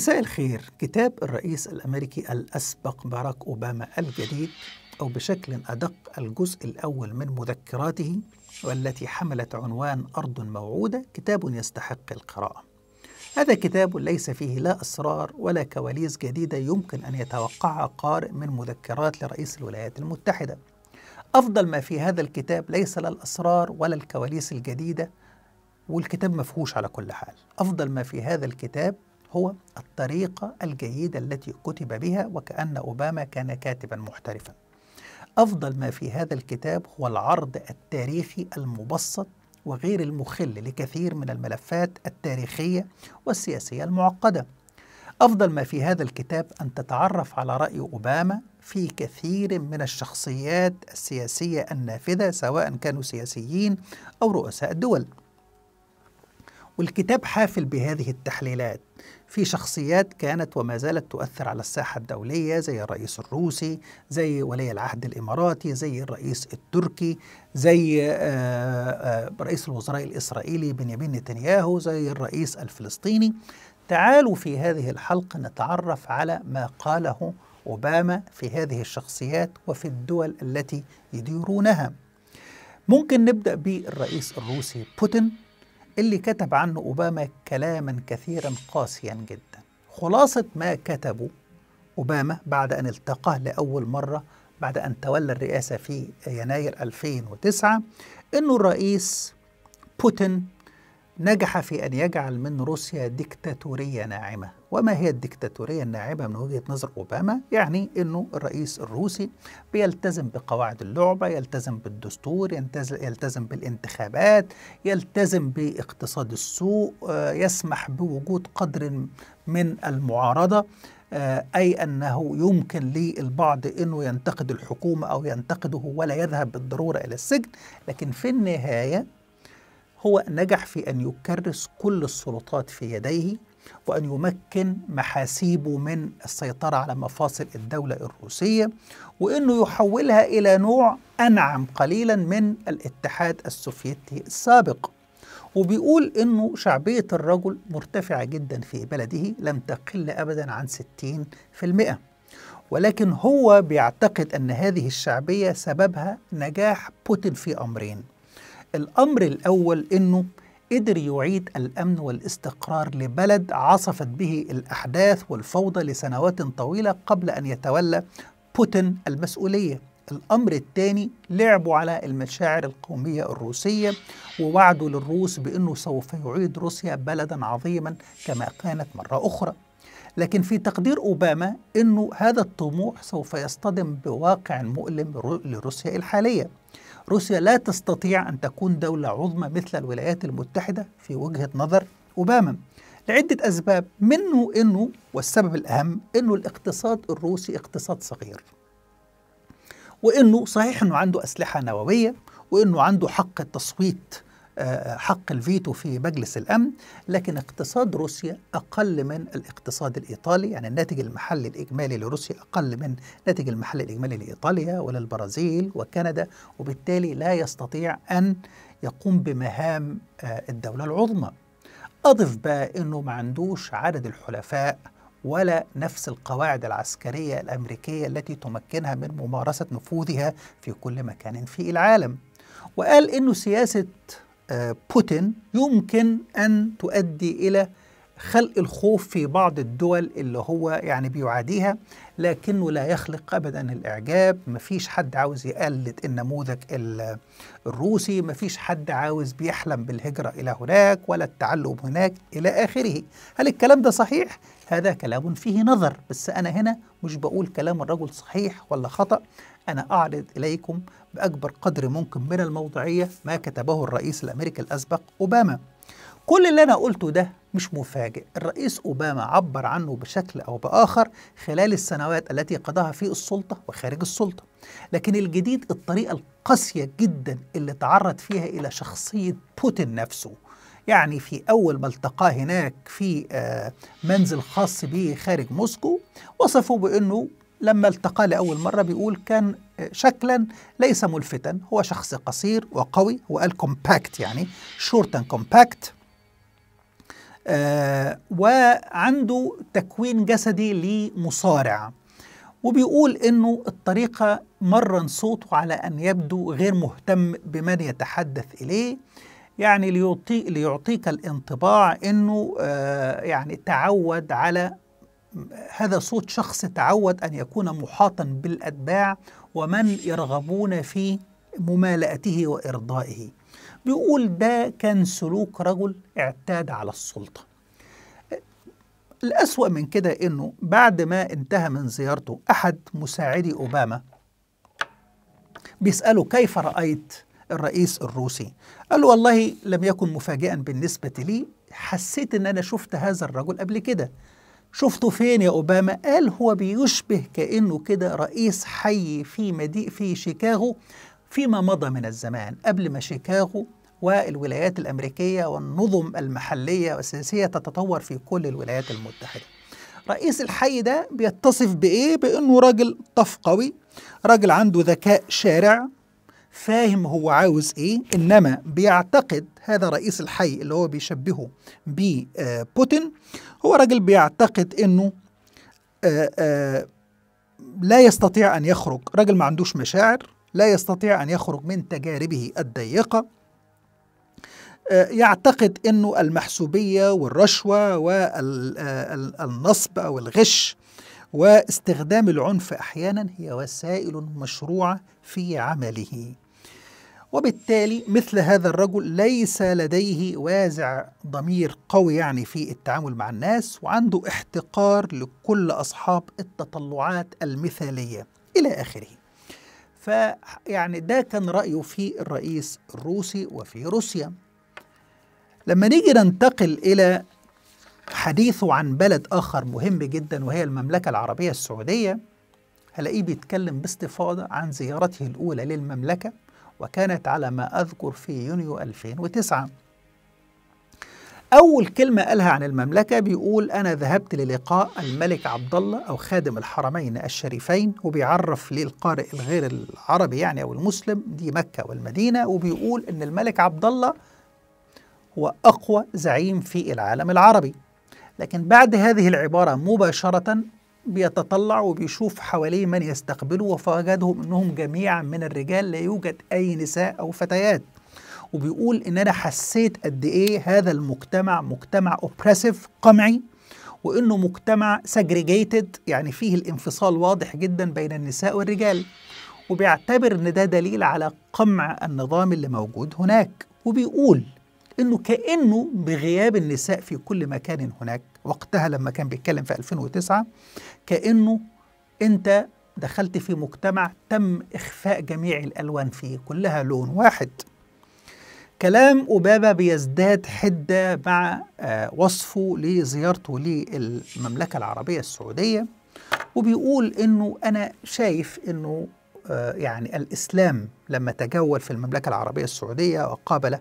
مساء الخير كتاب الرئيس الامريكي الاسبق باراك اوباما الجديد او بشكل ادق الجزء الاول من مذكراته والتي حملت عنوان ارض موعوده كتاب يستحق القراءه هذا كتاب ليس فيه لا اسرار ولا كواليس جديده يمكن ان يتوقعها قارئ من مذكرات لرئيس الولايات المتحده افضل ما في هذا الكتاب ليس لا الاسرار ولا الكواليس الجديده والكتاب مفهوش على كل حال افضل ما في هذا الكتاب هو الطريقة الجيدة التي كتب بها وكأن أوباما كان كاتبا محترفا أفضل ما في هذا الكتاب هو العرض التاريخي المبسط وغير المخل لكثير من الملفات التاريخية والسياسية المعقدة أفضل ما في هذا الكتاب أن تتعرف على رأي أوباما في كثير من الشخصيات السياسية النافذة سواء كانوا سياسيين أو رؤساء دول والكتاب حافل بهذه التحليلات في شخصيات كانت وما زالت تؤثر على الساحة الدولية زي الرئيس الروسي زي ولي العهد الإماراتي زي الرئيس التركي زي آه، آه، رئيس الوزراء الإسرائيلي بنيامين نتنياهو زي الرئيس الفلسطيني تعالوا في هذه الحلقة نتعرف على ما قاله أوباما في هذه الشخصيات وفي الدول التي يديرونها ممكن نبدأ بالرئيس الروسي بوتين اللي كتب عنه أوباما كلاما كثيرا قاسيا جدا خلاصة ما كتبه أوباما بعد أن التقى لأول مرة بعد أن تولى الرئاسة في يناير 2009 أنه الرئيس بوتين نجح في أن يجعل من روسيا ديكتاتورية ناعمة وما هي الديكتاتورية الناعمة من وجهة نظر أوباما؟ يعني أنه الرئيس الروسي بيلتزم بقواعد اللعبة يلتزم بالدستور يلتزم بالانتخابات يلتزم باقتصاد السوق آه، يسمح بوجود قدر من المعارضة آه، أي أنه يمكن للبعض أنه ينتقد الحكومة أو ينتقده ولا يذهب بالضرورة إلى السجن لكن في النهاية هو نجح في أن يكرس كل السلطات في يديه وأن يمكن محاسيبه من السيطرة على مفاصل الدولة الروسية وأنه يحولها إلى نوع أنعم قليلا من الاتحاد السوفيتي السابق وبيقول أنه شعبية الرجل مرتفعة جدا في بلده لم تقل أبدا عن 60% ولكن هو بيعتقد أن هذه الشعبية سببها نجاح بوتين في أمرين الأمر الأول أنه قدر يعيد الأمن والاستقرار لبلد عصفت به الأحداث والفوضى لسنوات طويلة قبل أن يتولى بوتين المسؤولية الأمر الثاني لعبوا على المشاعر القومية الروسية ووعدوا للروس بأنه سوف يعيد روسيا بلدا عظيما كما كانت مرة أخرى لكن في تقدير أوباما أنه هذا الطموح سوف يصطدم بواقع مؤلم لروسيا الحالية روسيا لا تستطيع أن تكون دولة عظمى مثل الولايات المتحدة في وجهة نظر أوباما لعدة أسباب منه أنه والسبب الأهم أنه الاقتصاد الروسي اقتصاد صغير وأنه صحيح أنه عنده أسلحة نووية وأنه عنده حق التصويت آه، حق الفيتو في مجلس الأمن لكن اقتصاد روسيا أقل من الاقتصاد الإيطالي يعني الناتج المحلي الإجمالي لروسيا أقل من الناتج المحلي الإجمالي لإيطاليا وللبرازيل وكندا وبالتالي لا يستطيع أن يقوم بمهام آه، الدولة العظمى أضف بقى أنه ما عندوش عدد الحلفاء ولا نفس القواعد العسكرية الأمريكية التي تمكنها من ممارسة نفوذها في كل مكان في العالم وقال أنه سياسة بوتين يمكن أن تؤدي إلى خلق الخوف في بعض الدول اللي هو يعني بيعاديها لكنه لا يخلق ابدا الاعجاب مفيش حد عاوز يقلد النموذج الروسي مفيش حد عاوز بيحلم بالهجره الى هناك ولا التعلم هناك الى اخره هل الكلام ده صحيح هذا كلام فيه نظر بس أنا هنا مش بقول كلام الرجل صحيح ولا خطأ أنا أعرض إليكم بأكبر قدر ممكن من الموضوعية ما كتبه الرئيس الأمريكي الأسبق أوباما كل اللي أنا قلته ده مش مفاجئ الرئيس أوباما عبر عنه بشكل أو بآخر خلال السنوات التي قضاها في السلطة وخارج السلطة لكن الجديد الطريقة القاسية جدا اللي تعرض فيها إلى شخصية بوتين نفسه يعني في أول ما التقاه هناك في آه، منزل خاص به خارج موسكو وصفه بأنه لما التقى لأول مرة بيقول كان آه، شكلا ليس ملفتا هو شخص قصير وقوي هو قال كومباكت يعني شورت اند كومباكت وعنده تكوين جسدي لمصارع وبيقول انه الطريقه مرن صوته على ان يبدو غير مهتم بمن يتحدث اليه يعني ليعطي ليعطيك الانطباع انه آه، يعني تعود على هذا صوت شخص تعود ان يكون محاطا بالاتباع ومن يرغبون في ممالأته وارضائه. بيقول ده كان سلوك رجل اعتاد على السلطه. الأسوأ من كده إنه بعد ما انتهى من زيارته أحد مساعدي أوباما بيسأله كيف رأيت الرئيس الروسي قال له والله لم يكن مفاجئا بالنسبة لي حسيت ان انا شفت هذا الرجل قبل كده شفته فين يا اوباما قال هو بيشبه كانه كده رئيس حي في مدي في شيكاغو فيما مضى من الزمان قبل ما شيكاغو والولايات الامريكيه والنظم المحليه والسياسيه تتطور في كل الولايات المتحده رئيس الحي ده بيتصف بايه بانه راجل طفقوي راجل عنده ذكاء شارع فاهم هو عاوز ايه انما بيعتقد هذا رئيس الحي اللي هو بيشبهه ببوتين آه، هو راجل بيعتقد انه آه، آه، لا يستطيع ان يخرج راجل ما عندوش مشاعر لا يستطيع ان يخرج من تجاربه الضيقه يعتقد انه المحسوبيه والرشوه والنصب او الغش واستخدام العنف أحيانا هي وسائل مشروعة في عمله وبالتالي مثل هذا الرجل ليس لديه وازع ضمير قوي يعني في التعامل مع الناس وعنده احتقار لكل أصحاب التطلعات المثالية إلى آخره فيعني ده كان رأيه في الرئيس الروسي وفي روسيا لما نيجي ننتقل إلى حديثه عن بلد آخر مهم جدا وهي المملكة العربية السعودية هلاقيه بيتكلم باستفاضة عن زيارته الأولى للمملكة وكانت على ما أذكر في يونيو 2009 أول كلمة قالها عن المملكة بيقول أنا ذهبت للقاء الملك عبد الله أو خادم الحرمين الشريفين وبيعرف للقارئ الغير العربي يعني أو المسلم دي مكة والمدينة وبيقول إن الملك عبد الله هو أقوى زعيم في العالم العربي لكن بعد هذه العبارة مباشرة بيتطلع وبيشوف حواليه من يستقبله فوجدهم انهم جميعا من الرجال لا يوجد اي نساء او فتيات وبيقول ان انا حسيت قد ايه هذا المجتمع مجتمع اوبريسيف قمعي وانه مجتمع سجريجيتد يعني فيه الانفصال واضح جدا بين النساء والرجال وبيعتبر ان ده دليل على قمع النظام اللي موجود هناك وبيقول انه كانه بغياب النساء في كل مكان هناك وقتها لما كان بيتكلم في 2009 كانه انت دخلت في مجتمع تم اخفاء جميع الالوان فيه كلها لون واحد كلام أوباما بيزداد حدة مع آه، وصفه لزيارته للمملكة العربية السعودية وبيقول أنه أنا شايف أنه آه، يعني الإسلام لما تجول في المملكة العربية السعودية وقابل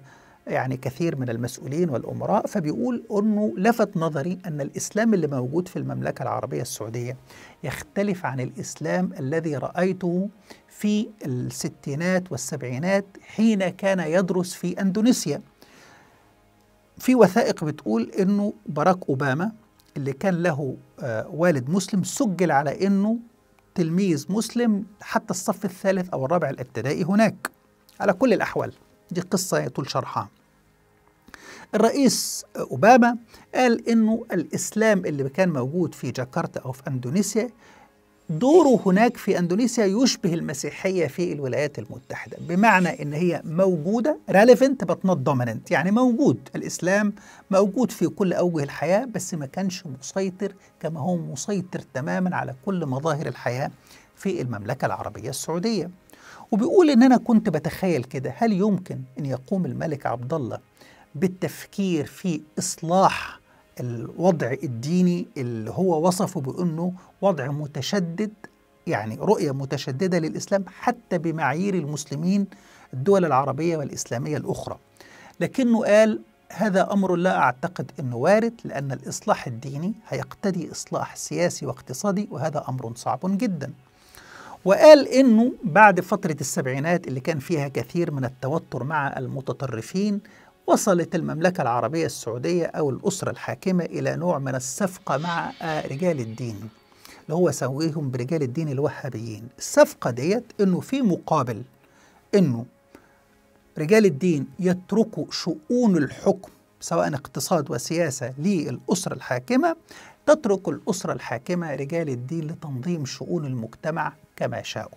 يعني كثير من المسؤولين والأمراء فبيقول أنه لفت نظري أن الإسلام اللي موجود في المملكة العربية السعودية يختلف عن الإسلام الذي رأيته في الستينات والسبعينات حين كان يدرس في أندونيسيا في وثائق بتقول أنه باراك أوباما اللي كان له آه، والد مسلم سجل على أنه تلميذ مسلم حتى الصف الثالث أو الرابع الابتدائي هناك على كل الأحوال دي قصة يطول شرحها الرئيس أوباما قال إنه الإسلام اللي كان موجود في جاكرتا أو في أندونيسيا دوره هناك في اندونيسيا يشبه المسيحيه في الولايات المتحده بمعنى ان هي موجوده relevant but not dominant يعني موجود الاسلام موجود في كل اوجه الحياه بس ما كانش مسيطر كما هو مسيطر تماما على كل مظاهر الحياه في المملكه العربيه السعوديه وبيقول ان انا كنت بتخيل كده هل يمكن ان يقوم الملك عبد الله بالتفكير في إصلاح الوضع الديني اللي هو وصفه بأنه وضع متشدد يعني رؤية متشددة للإسلام حتى بمعايير المسلمين الدول العربية والإسلامية الأخرى لكنه قال هذا أمر لا أعتقد أنه وارد لأن الإصلاح الديني هيقتدي إصلاح سياسي واقتصادي وهذا أمر صعب جدا وقال أنه بعد فترة السبعينات اللي كان فيها كثير من التوتر مع المتطرفين وصلت المملكة العربية السعودية أو الأسرة الحاكمة إلى نوع من الصفقة مع رجال الدين اللي هو سويهم برجال الدين الوهابيين الصفقة ديت إنه في مقابل إنه رجال الدين يتركوا شؤون الحكم سواء اقتصاد وسياسة للأسرة الحاكمة تترك الأسرة الحاكمة رجال الدين لتنظيم شؤون المجتمع كما شاءوا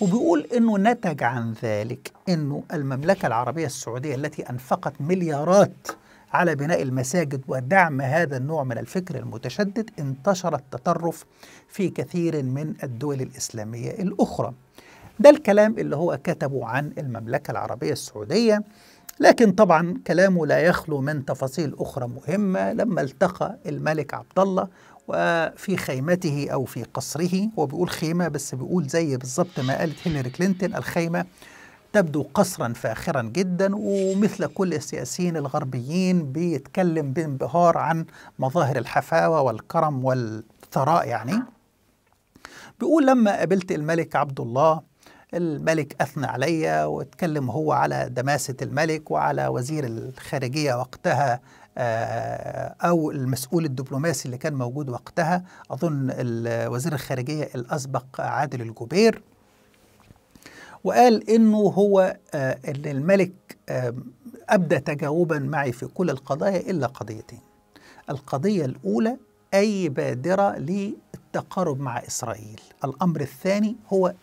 وبيقول انه نتج عن ذلك انه المملكه العربيه السعوديه التي انفقت مليارات على بناء المساجد ودعم هذا النوع من الفكر المتشدد انتشر التطرف في كثير من الدول الاسلاميه الاخرى. ده الكلام اللي هو كتبه عن المملكه العربيه السعوديه لكن طبعا كلامه لا يخلو من تفاصيل اخرى مهمه لما التقى الملك عبد الله وفي خيمته أو في قصره هو بيقول خيمة بس بيقول زي بالظبط ما قالت هيلاري كلينتون الخيمة تبدو قصرا فاخرا جدا ومثل كل السياسيين الغربيين بيتكلم بانبهار عن مظاهر الحفاوة والكرم والثراء يعني بيقول لما قابلت الملك عبد الله الملك أثنى عليا واتكلم هو على دماسة الملك وعلى وزير الخارجية وقتها آه، أو المسؤول الدبلوماسي اللي كان موجود وقتها أظن وزير الخارجية الأسبق عادل الجوبير وقال إنه هو آه، إن الملك آه، أبدى تجاوبا معي في كل القضايا إلا قضيتين القضية الأولى أي بادرة للتقارب مع إسرائيل الأمر الثاني هو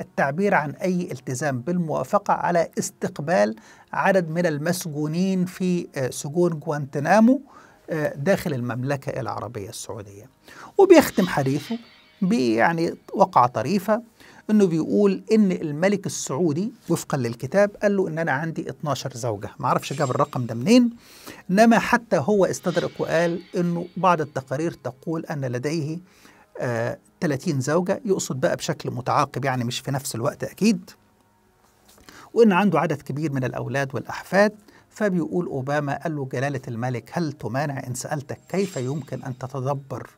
التعبير عن أي التزام بالموافقة على استقبال عدد من المسجونين في آه، سجون جوانتنامو آه، داخل المملكة العربية السعودية وبيختم حديثه بيعني وقعة طريفة انه بيقول ان الملك السعودي وفقا للكتاب قال له ان انا عندي 12 زوجه ما اعرفش جاب الرقم ده منين انما حتى هو استدرك وقال انه بعض التقارير تقول ان لديه آه، 30 زوجة يقصد بقى بشكل متعاقب يعني مش في نفس الوقت أكيد وإن عنده عدد كبير من الأولاد والأحفاد فبيقول أوباما قال له جلالة الملك هل تمانع إن سألتك كيف يمكن أن تتدبر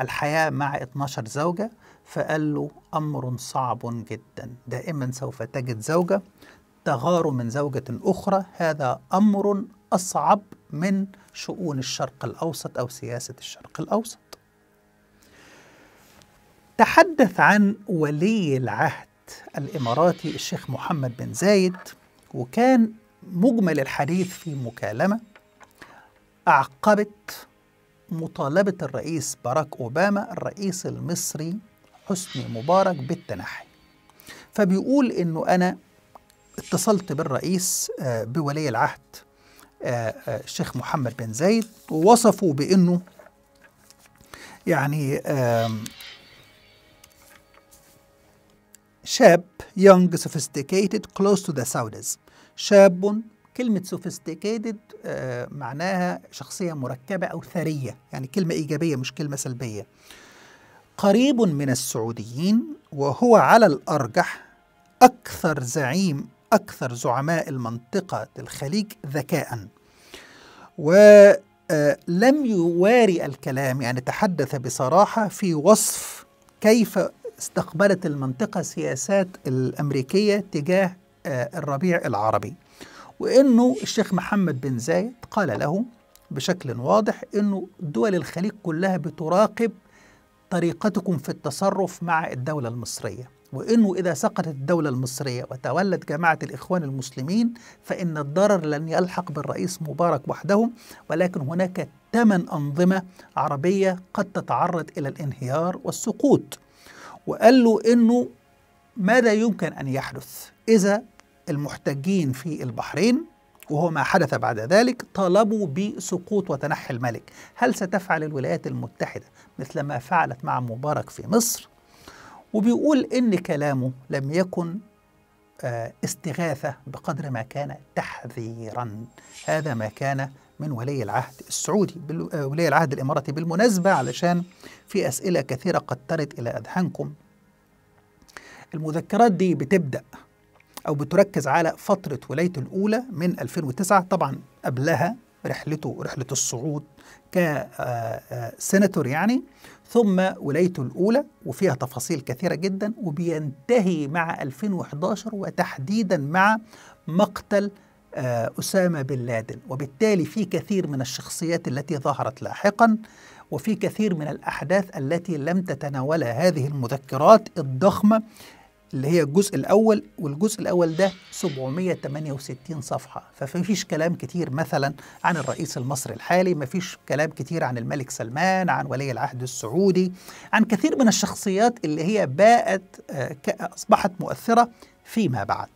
الحياة مع 12 زوجة فقال له أمر صعب جدا دائما سوف تجد زوجة تغار من زوجة أخرى هذا أمر أصعب من شؤون الشرق الأوسط أو سياسة الشرق الأوسط تحدث عن ولي العهد الاماراتي الشيخ محمد بن زايد وكان مجمل الحديث في مكالمه اعقبت مطالبه الرئيس باراك اوباما الرئيس المصري حسني مبارك بالتنحي فبيقول انه انا اتصلت بالرئيس آه، بولي العهد آه، آه، الشيخ محمد بن زايد ووصفوا بانه يعني شاب يونغ سوفيستيكيتد كلوز تو ذا ساوديز شاب كلمة سوفيستيكيتد آه معناها شخصية مركبة أو ثرية يعني كلمة إيجابية مش كلمة سلبية قريب من السعوديين وهو على الأرجح أكثر زعيم أكثر زعماء المنطقة الخليج ذكاء ولم آه، يواري الكلام يعني تحدث بصراحة في وصف كيف استقبلت المنطقة سياسات الأمريكية تجاه آه، الربيع العربي وأنه الشيخ محمد بن زايد قال له بشكل واضح أنه دول الخليج كلها بتراقب طريقتكم في التصرف مع الدولة المصرية وأنه إذا سقطت الدولة المصرية وتولت جماعة الإخوان المسلمين فإن الضرر لن يلحق بالرئيس مبارك وحده ولكن هناك ثمان أنظمة عربية قد تتعرض إلى الانهيار والسقوط وقال له انه ماذا يمكن ان يحدث اذا المحتجين في البحرين وهو ما حدث بعد ذلك طالبوا بسقوط وتنحي الملك هل ستفعل الولايات المتحدة مثل ما فعلت مع مبارك في مصر وبيقول إن كلامه لم يكن آه، استغاثة بقدر ما كان تحذيرا هذا ما كان من ولي العهد السعودي آه، ولي العهد الإماراتي بالمناسبة علشان في أسئلة كثيرة قد ترد إلى أذهانكم المذكرات دي بتبدأ أو بتركز على فترة ولايته الأولى من 2009 طبعا قبلها رحلته رحلة الصعود كسيناتور آه، آه، يعني ثم ولايته الأولى وفيها تفاصيل كثيرة جدا وبينتهي مع 2011 وتحديدا مع مقتل آه، أسامة بن لادن وبالتالي في كثير من الشخصيات التي ظهرت لاحقا وفي كثير من الأحداث التي لم تتناولها هذه المذكرات الضخمة اللي هي الجزء الأول والجزء الأول ده 768 صفحة فمفيش كلام كتير مثلا عن الرئيس المصري الحالي مفيش كلام كتير عن الملك سلمان عن ولي العهد السعودي عن كثير من الشخصيات اللي هي باءت آه، أصبحت مؤثرة فيما بعد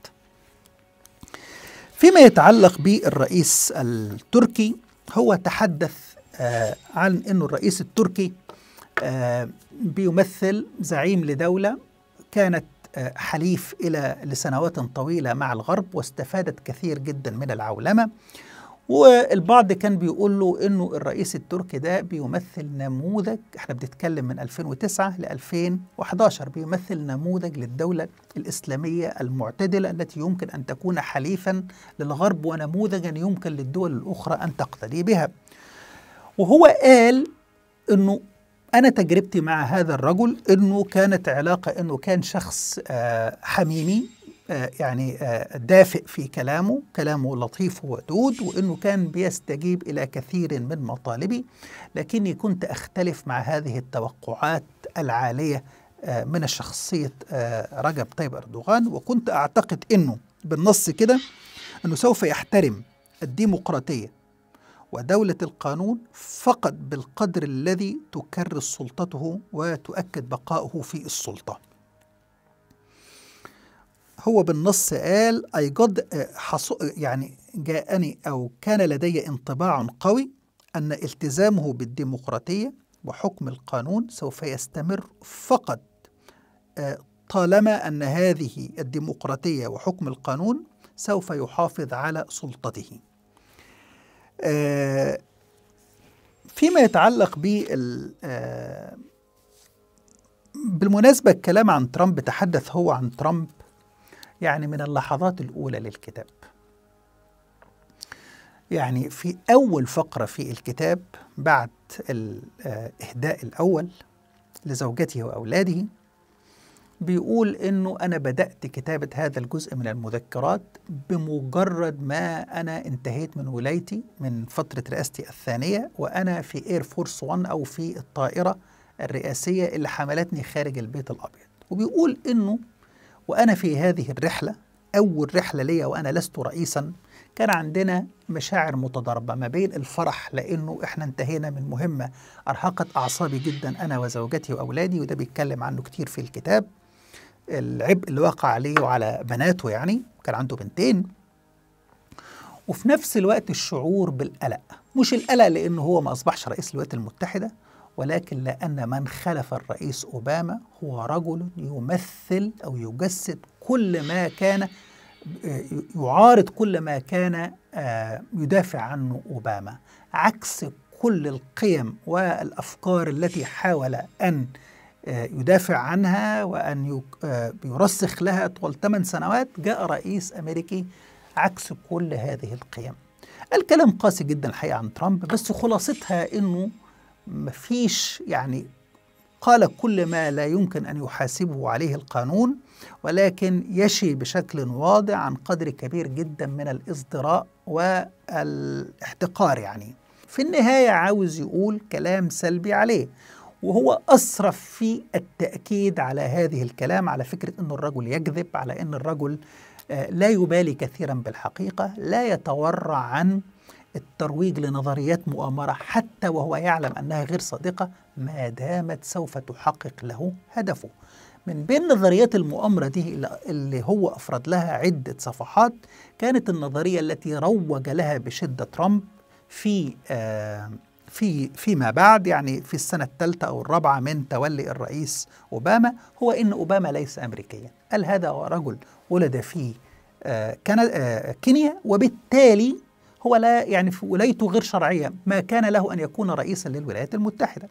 فيما يتعلق بالرئيس التركي هو تحدث آه عن أنه الرئيس التركي آه بيمثل زعيم لدولة كانت آه حليف إلى لسنوات طويلة مع الغرب واستفادت كثير جدا من العولمة آه والبعض كان بيقول له انه الرئيس التركي ده بيمثل نموذج احنا بنتكلم من 2009 ل 2011 بيمثل نموذج للدوله الاسلاميه المعتدله التي يمكن ان تكون حليفا للغرب ونموذجا يمكن للدول الاخرى ان تقتدي بها. وهو قال انه أنا تجربتي مع هذا الرجل أنه كانت علاقة أنه كان شخص آه، حميمي آه، يعني آه، دافئ في كلامه كلامه لطيف ودود وأنه كان بيستجيب إلى كثير من مطالبي لكني كنت أختلف مع هذه التوقعات العالية آه، من شخصية رجب طيب أردوغان وكنت أعتقد أنه بالنص كده أنه سوف يحترم الديمقراطية ودولة القانون فقط بالقدر الذي تكرس سلطته وتؤكد بقائه في السلطة هو بالنص قال أي آه، قد يعني جاءني أو كان لدي انطباع قوي أن التزامه بالديمقراطية وحكم القانون سوف يستمر فقط آه، طالما أن هذه الديمقراطية وحكم القانون سوف يحافظ على سلطته آه، فيما يتعلق بالمناسبة الكلام عن ترامب تحدث هو عن ترامب يعني من اللحظات الأولى للكتاب يعني في أول فقرة في الكتاب بعد الإهداء آه، الأول لزوجته وأولاده بيقول إنه أنا بدأت كتابة هذا الجزء من المذكرات بمجرد ما أنا انتهيت من ولايتي من فترة رئاستي الثانية وأنا في إير فورس 1 أو في الطائرة الرئاسية اللي حملتني خارج البيت الأبيض وبيقول إنه وأنا في هذه الرحلة أول رحلة ليا وأنا لست رئيسا كان عندنا مشاعر متضاربة ما بين الفرح لأنه إحنا انتهينا من مهمة أرهقت أعصابي جدا أنا وزوجتي وأولادي وده بيتكلم عنه كتير في الكتاب العبء اللي وقع عليه وعلى بناته يعني كان عنده بنتين وفي نفس الوقت الشعور بالقلق مش القلق لأنه هو ما أصبحش رئيس الولايات المتحدة ولكن لأن من خلف الرئيس أوباما هو رجل يمثل أو يجسد كل ما كان يعارض كل ما كان آه، يدافع عنه أوباما عكس كل القيم والأفكار التي حاول أن آه، يدافع عنها وأن آه، يرسخ لها طول 8 سنوات جاء رئيس أمريكي عكس كل هذه القيم الكلام قاسي جدا الحقيقة عن ترامب بس خلاصتها أنه مفيش يعني قال كل ما لا يمكن أن يحاسبه عليه القانون ولكن يشي بشكل واضح عن قدر كبير جدا من الازدراء والاحتقار يعني في النهاية عاوز يقول كلام سلبي عليه وهو أسرف في التأكيد على هذه الكلام على فكرة أن الرجل يكذب على أن الرجل آه، لا يبالي كثيرا بالحقيقة لا يتورع عن الترويج لنظريات مؤامرة حتى وهو يعلم أنها غير صادقة ما دامت سوف تحقق له هدفه من بين نظريات المؤامرة دي اللي هو أفرد لها عدة صفحات كانت النظرية التي روج لها بشدة ترامب في آه في فيما بعد يعني في السنة الثالثة أو الرابعة من تولي الرئيس أوباما هو إن أوباما ليس أمريكيا قال هذا رجل ولد في آه، كندا آه، كينيا وبالتالي هو لا يعني في ولايته غير شرعية ما كان له أن يكون رئيسا للولايات المتحدة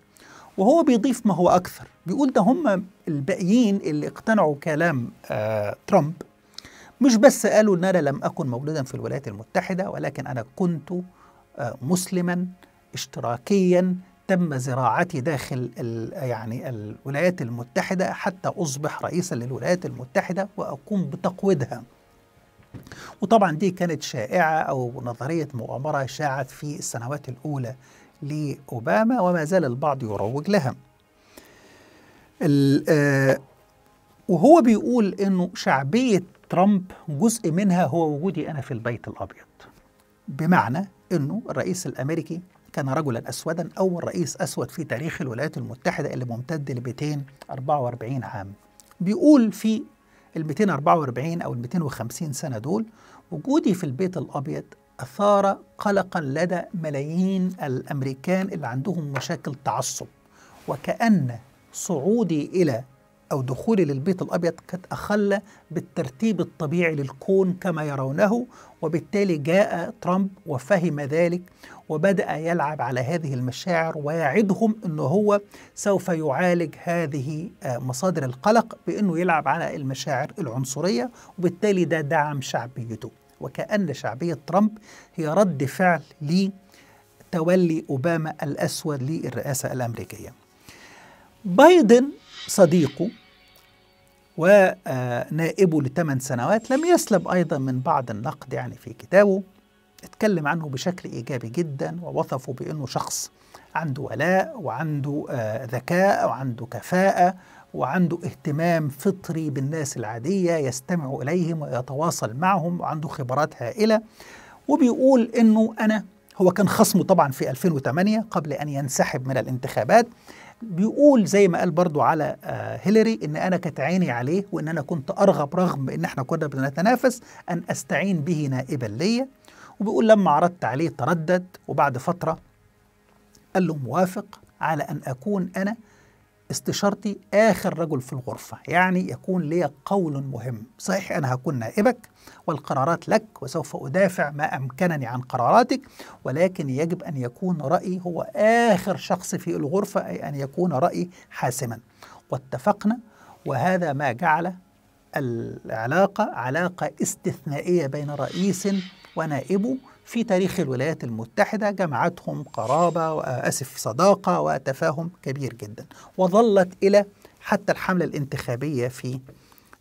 وهو بيضيف ما هو أكثر بيقول ده هم الباقيين اللي اقتنعوا كلام آه ترامب مش بس قالوا أن أنا لم أكن مولودا في الولايات المتحدة ولكن أنا كنت آه مسلما اشتراكيا تم زراعتي داخل يعني الولايات المتحدة حتى أصبح رئيسا للولايات المتحدة وأقوم بتقويدها وطبعا دي كانت شائعة أو نظرية مؤامرة شاعت في السنوات الأولى لأوباما وما زال البعض يروج لها آه، وهو بيقول أنه شعبية ترامب جزء منها هو وجودي أنا في البيت الأبيض بمعنى أنه الرئيس الأمريكي كان رجلا أسودا أول رئيس أسود في تاريخ الولايات المتحدة اللي ممتد ل 244 عام بيقول في ال 244 أو ال 250 سنة دول وجودي في البيت الأبيض أثار قلقا لدى ملايين الأمريكان اللي عندهم مشاكل تعصب وكأن صعودي إلى أو دخولي للبيت الأبيض قد أخل بالترتيب الطبيعي للكون كما يرونه وبالتالي جاء ترامب وفهم ذلك وبدأ يلعب على هذه المشاعر ويعدهم أنه هو سوف يعالج هذه آه، مصادر القلق بأنه يلعب على المشاعر العنصرية وبالتالي ده دعم شعبيته وكأن شعبية ترامب هي رد فعل لتولي أوباما الأسود للرئاسة الأمريكية بايدن صديقه ونائبه لثمان سنوات لم يسلب أيضا من بعض النقد يعني في كتابه اتكلم عنه بشكل إيجابي جدا ووصفه بأنه شخص عنده ولاء وعنده آه، ذكاء وعنده كفاءة وعنده اهتمام فطري بالناس العادية يستمع إليهم ويتواصل معهم وعنده خبرات هائلة وبيقول أنه أنا هو كان خصمه طبعا في 2008 قبل أن ينسحب من الانتخابات بيقول زي ما قال برضو على آه، هيلاري ان انا كانت عيني عليه وان انا كنت ارغب رغم ان احنا كنا بنتنافس ان استعين به نائبا ليا وبيقول لما عرضت عليه تردد وبعد فتره قال له موافق على ان اكون انا استشارتي آخر رجل في الغرفة يعني يكون لي قول مهم صحيح أنا هكون نائبك والقرارات لك وسوف أدافع ما أمكنني عن قراراتك ولكن يجب أن يكون رأيي هو آخر شخص في الغرفة أي أن يكون رأيي حاسما واتفقنا وهذا ما جعل العلاقة علاقة استثنائية بين رئيس ونائبه في تاريخ الولايات المتحدة جمعتهم قرابة وأسف صداقة وتفاهم كبير جدا وظلت إلى حتى الحملة الانتخابية في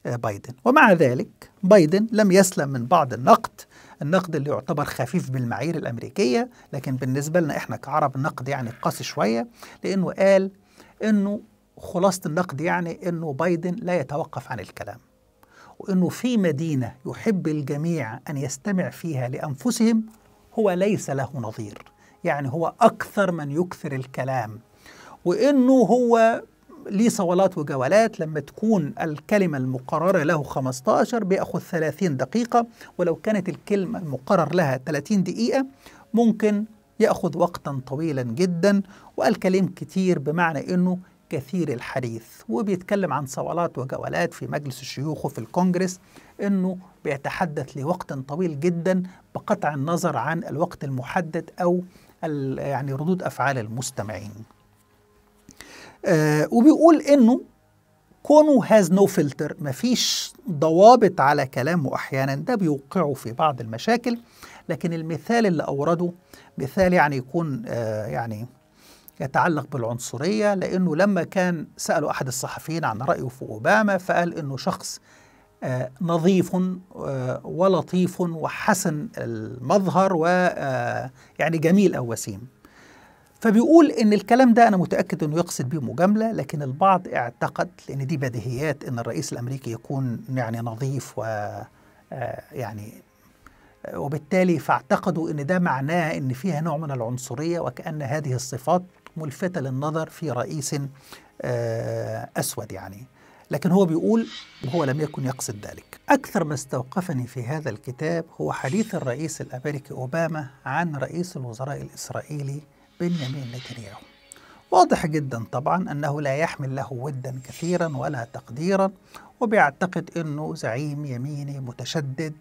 آه، بايدن ومع ذلك بايدن لم يسلم من بعض النقد النقد اللي يعتبر خفيف بالمعايير الأمريكية لكن بالنسبة لنا إحنا كعرب نقد يعني قاسي شوية لأنه قال أنه خلاصة النقد يعني أنه بايدن لا يتوقف عن الكلام وأنه في مدينة يحب الجميع أن يستمع فيها لأنفسهم هو ليس له نظير يعني هو أكثر من يكثر الكلام وأنه هو ليه صولات وجولات لما تكون الكلمة المقررة له 15 بيأخذ 30 دقيقة ولو كانت الكلمة المقرر لها 30 دقيقة ممكن يأخذ وقتا طويلا جدا وقال كلام كتير بمعنى انه كثير الحديث وبيتكلم عن صولات وجولات في مجلس الشيوخ وفي الكونجرس انه بيتحدث لوقت طويل جدا بقطع النظر عن الوقت المحدد او يعني ردود افعال المستمعين. آه وبيقول انه كونه هاز نو فلتر مفيش ضوابط على كلامه احيانا ده بيوقعه في بعض المشاكل لكن المثال اللي اورده مثال يعني يكون آه يعني يتعلق بالعنصرية لأنه لما كان سألوا أحد الصحفيين عن رأيه في أوباما فقال أنه شخص آه، نظيف آه، ولطيف وحسن المظهر ويعني آه، جميل أو وسيم فبيقول ان الكلام ده انا متاكد انه يقصد به مجامله لكن البعض اعتقد لان دي بديهيات ان الرئيس الامريكي يكون يعني نظيف و يعني وبالتالي فاعتقدوا ان ده معناه ان فيها نوع من العنصريه وكان هذه الصفات ملفتة للنظر في رئيس آه، أسود يعني لكن هو بيقول وهو لم يكن يقصد ذلك أكثر ما استوقفني في هذا الكتاب هو حديث الرئيس الأمريكي أوباما عن رئيس الوزراء الإسرائيلي بنيامين نتنياهو واضح جدا طبعا أنه لا يحمل له ودا كثيرا ولا تقديرا وبيعتقد أنه زعيم يميني متشدد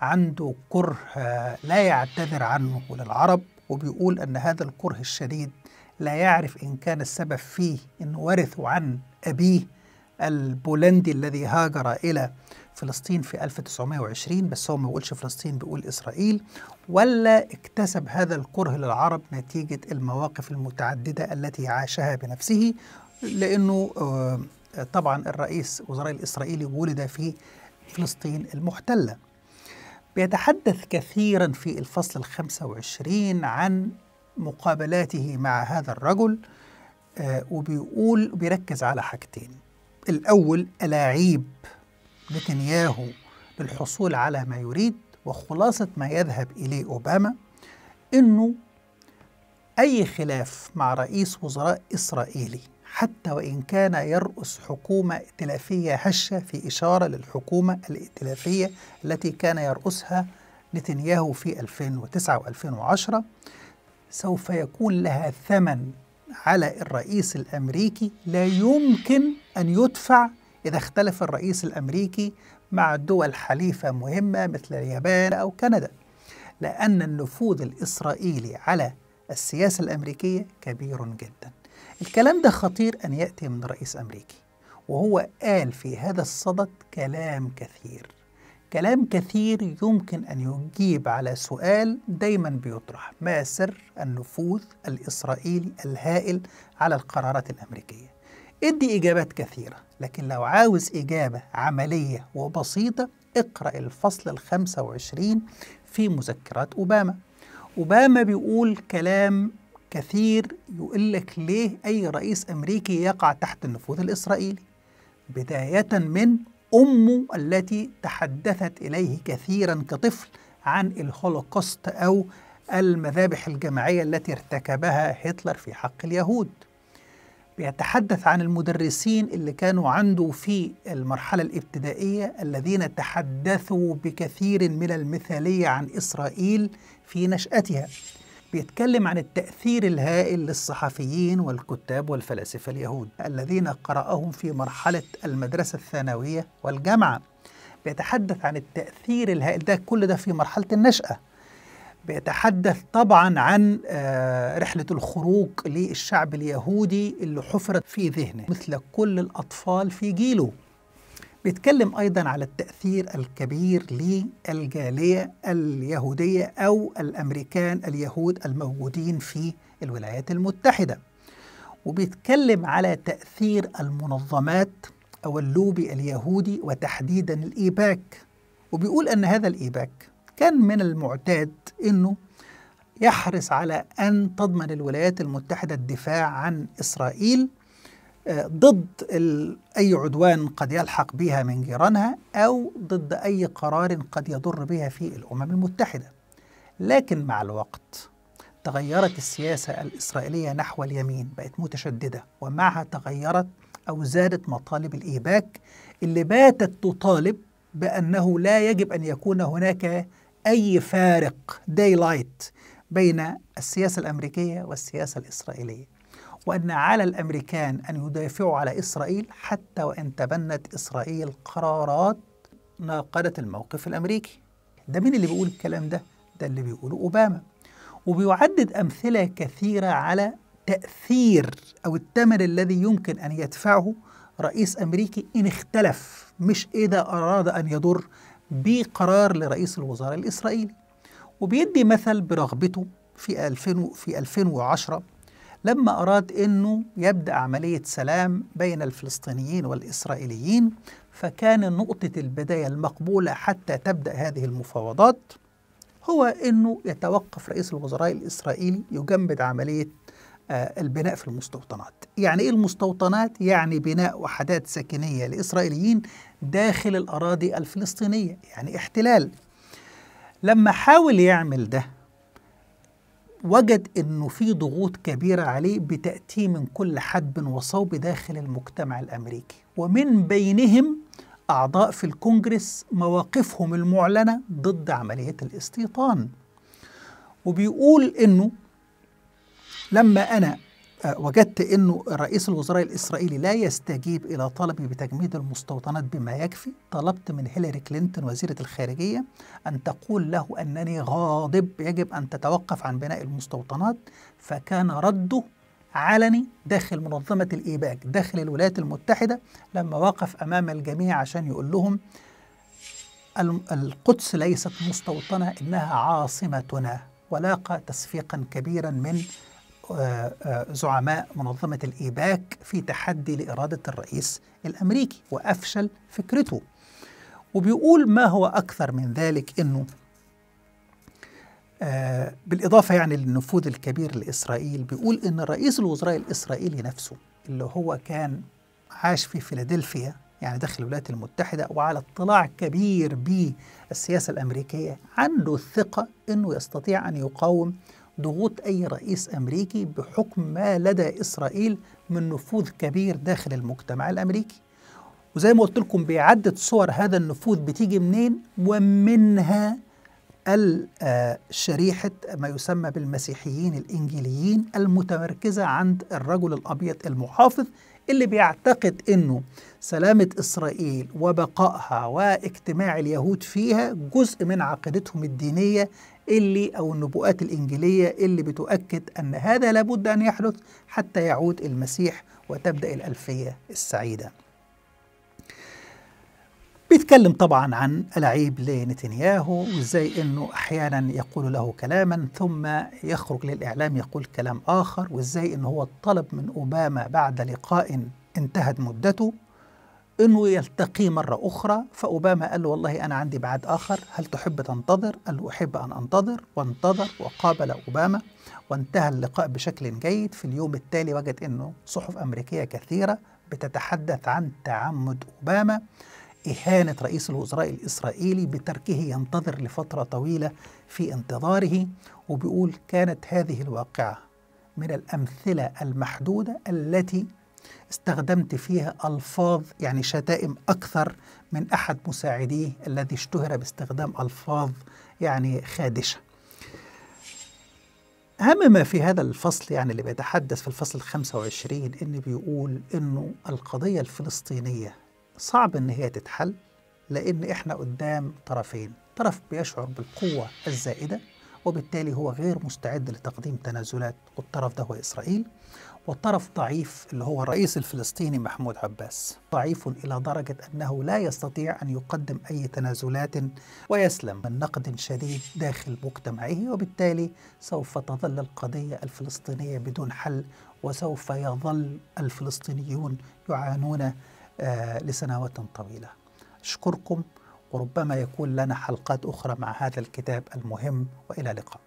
عنده كره آه، لا يعتذر عنه للعرب وبيقول أن هذا الكره الشديد لا يعرف إن كان السبب فيه أنه ورثوا عن أبيه البولندي الذي هاجر إلى فلسطين في 1920 بس هو ما بيقولش فلسطين بيقول إسرائيل ولا اكتسب هذا الكره للعرب نتيجة المواقف المتعددة التي عاشها بنفسه لأنه آه، طبعا الرئيس وزراء الإسرائيلي ولد في فلسطين المحتلة بيتحدث كثيرا في الفصل الخمسة وعشرين عن مقابلاته مع هذا الرجل آه، وبيقول بيركز على حاجتين الأول ألاعيب نتنياهو للحصول على ما يريد وخلاصة ما يذهب إليه أوباما إنه أي خلاف مع رئيس وزراء إسرائيلي حتى وإن كان يرأس حكومة ائتلافية هشة في إشارة للحكومة الائتلافية التي كان يرأسها نتنياهو في 2009 و2010 سوف يكون لها ثمن على الرئيس الامريكي لا يمكن ان يدفع اذا اختلف الرئيس الامريكي مع دول حليفه مهمه مثل اليابان او كندا لان النفوذ الاسرائيلي على السياسه الامريكيه كبير جدا الكلام ده خطير ان ياتي من رئيس امريكي وهو قال في هذا الصدد كلام كثير كلام كثير يمكن أن يجيب على سؤال دايما بيطرح ما سر النفوذ الإسرائيلي الهائل على القرارات الأمريكية ادي إجابات كثيرة لكن لو عاوز إجابة عملية وبسيطة اقرأ الفصل الخمسة وعشرين في مذكرات أوباما أوباما بيقول كلام كثير يقول لك ليه أي رئيس أمريكي يقع تحت النفوذ الإسرائيلي بداية من أمه التي تحدثت إليه كثيرا كطفل عن الهولوكوست أو المذابح الجماعية التي ارتكبها هتلر في حق اليهود بيتحدث عن المدرسين اللي كانوا عنده في المرحلة الابتدائية الذين تحدثوا بكثير من المثالية عن إسرائيل في نشأتها بيتكلم عن التأثير الهائل للصحفيين والكتاب والفلاسفة اليهود الذين قرأهم في مرحلة المدرسة الثانوية والجامعة بيتحدث عن التأثير الهائل ده كل ده في مرحلة النشأة بيتحدث طبعا عن آه، رحلة الخروج للشعب اليهودي اللي حفرت في ذهنه مثل كل الأطفال في جيله بيتكلم أيضا على التأثير الكبير للجالية اليهودية أو الأمريكان اليهود الموجودين في الولايات المتحدة وبيتكلم على تأثير المنظمات أو اللوبي اليهودي وتحديدا الإيباك وبيقول أن هذا الإيباك كان من المعتاد أنه يحرص على أن تضمن الولايات المتحدة الدفاع عن إسرائيل ضد أي عدوان قد يلحق بها من جيرانها أو ضد أي قرار قد يضر بها في الأمم المتحدة لكن مع الوقت تغيرت السياسة الإسرائيلية نحو اليمين بقت متشددة ومعها تغيرت أو زادت مطالب الإيباك اللي باتت تطالب بأنه لا يجب أن يكون هناك أي فارق لايت بين السياسة الأمريكية والسياسة الإسرائيلية وأن على الأمريكان أن يدافعوا على إسرائيل حتى وإن تبنت إسرائيل قرارات ناقدة الموقف الأمريكي ده مين اللي بيقول الكلام ده؟ ده اللي بيقوله أوباما وبيعدد أمثلة كثيرة على تأثير أو الثمن الذي يمكن أن يدفعه رئيس أمريكي إن اختلف مش إذا أراد أن يضر بقرار لرئيس الوزراء الإسرائيلي وبيدي مثل برغبته في 2000 في 2010 لما أراد أنه يبدأ عملية سلام بين الفلسطينيين والإسرائيليين فكان نقطة البداية المقبولة حتى تبدأ هذه المفاوضات هو أنه يتوقف رئيس الوزراء الإسرائيلي يجمد عملية آه، البناء في المستوطنات يعني إيه المستوطنات؟ يعني بناء وحدات سكنية لإسرائيليين داخل الأراضي الفلسطينية يعني احتلال لما حاول يعمل ده وجد انه في ضغوط كبيره عليه بتاتيه من كل حدب وصوب داخل المجتمع الامريكي ومن بينهم اعضاء في الكونجرس مواقفهم المعلنه ضد عمليه الاستيطان وبيقول انه لما انا وجدت أنه رئيس الوزراء الإسرائيلي لا يستجيب إلى طلبي بتجميد المستوطنات بما يكفي طلبت من هيلاري كلينتون وزيرة الخارجية أن تقول له أنني غاضب يجب أن تتوقف عن بناء المستوطنات فكان رده علني داخل منظمة الإيباك داخل الولايات المتحدة لما وقف أمام الجميع عشان يقول لهم القدس ليست مستوطنة إنها عاصمتنا ولاقى تصفيقا كبيرا من زعماء منظمة الإيباك في تحدي لإرادة الرئيس الأمريكي وأفشل فكرته وبيقول ما هو أكثر من ذلك أنه آه، بالإضافة يعني للنفوذ الكبير لإسرائيل بيقول أن رئيس الوزراء الإسرائيلي نفسه اللي هو كان عاش في فيلادلفيا يعني داخل الولايات المتحدة وعلى اطلاع كبير بالسياسة الأمريكية عنده الثقة أنه يستطيع أن يقاوم ضغوط أي رئيس أمريكي بحكم ما لدى إسرائيل من نفوذ كبير داخل المجتمع الأمريكي وزي ما قلت لكم بيعدد صور هذا النفوذ بتيجي منين ومنها آه، شريحة ما يسمى بالمسيحيين الإنجيليين المتمركزة عند الرجل الأبيض المحافظ اللي بيعتقد أنه سلامة إسرائيل وبقائها واجتماع اليهود فيها جزء من عقيدتهم الدينية اللي أو النبوءات الإنجيلية اللي بتؤكد أن هذا لابد أن يحدث حتى يعود المسيح وتبدأ الألفية السعيدة بيتكلم طبعا عن العيب لنتنياهو وازاي انه احيانا يقول له كلاما ثم يخرج للاعلام يقول كلام اخر وازاي انه هو طلب من اوباما بعد لقاء انتهت مدته انه يلتقي مرة أخرى فأوباما قال له والله أنا عندي بعد آخر هل تحب تنتظر؟ قال له أحب أن أنتظر وانتظر وقابل أوباما وانتهى اللقاء بشكل جيد في اليوم التالي وجد أنه صحف أمريكية كثيرة بتتحدث عن تعمد أوباما إهانة رئيس الوزراء الإسرائيلي بتركه ينتظر لفترة طويلة في انتظاره وبيقول كانت هذه الواقعة من الأمثلة المحدودة التي استخدمت فيها ألفاظ يعني شتائم أكثر من أحد مساعديه الذي اشتهر باستخدام ألفاظ يعني خادشة أهم ما في هذا الفصل يعني اللي بيتحدث في الفصل 25 إن بيقول إنه القضية الفلسطينية صعب إن هي تتحل لأن إحنا قدام طرفين طرف بيشعر بالقوة الزائدة وبالتالي هو غير مستعد لتقديم تنازلات والطرف ده هو إسرائيل والطرف ضعيف اللي هو الرئيس الفلسطيني محمود عباس ضعيف إلى درجة أنه لا يستطيع أن يقدم أي تنازلات ويسلم من نقد شديد داخل مجتمعه وبالتالي سوف تظل القضية الفلسطينية بدون حل وسوف يظل الفلسطينيون يعانون آه، لسنوات طويلة أشكركم وربما يكون لنا حلقات أخرى مع هذا الكتاب المهم وإلى اللقاء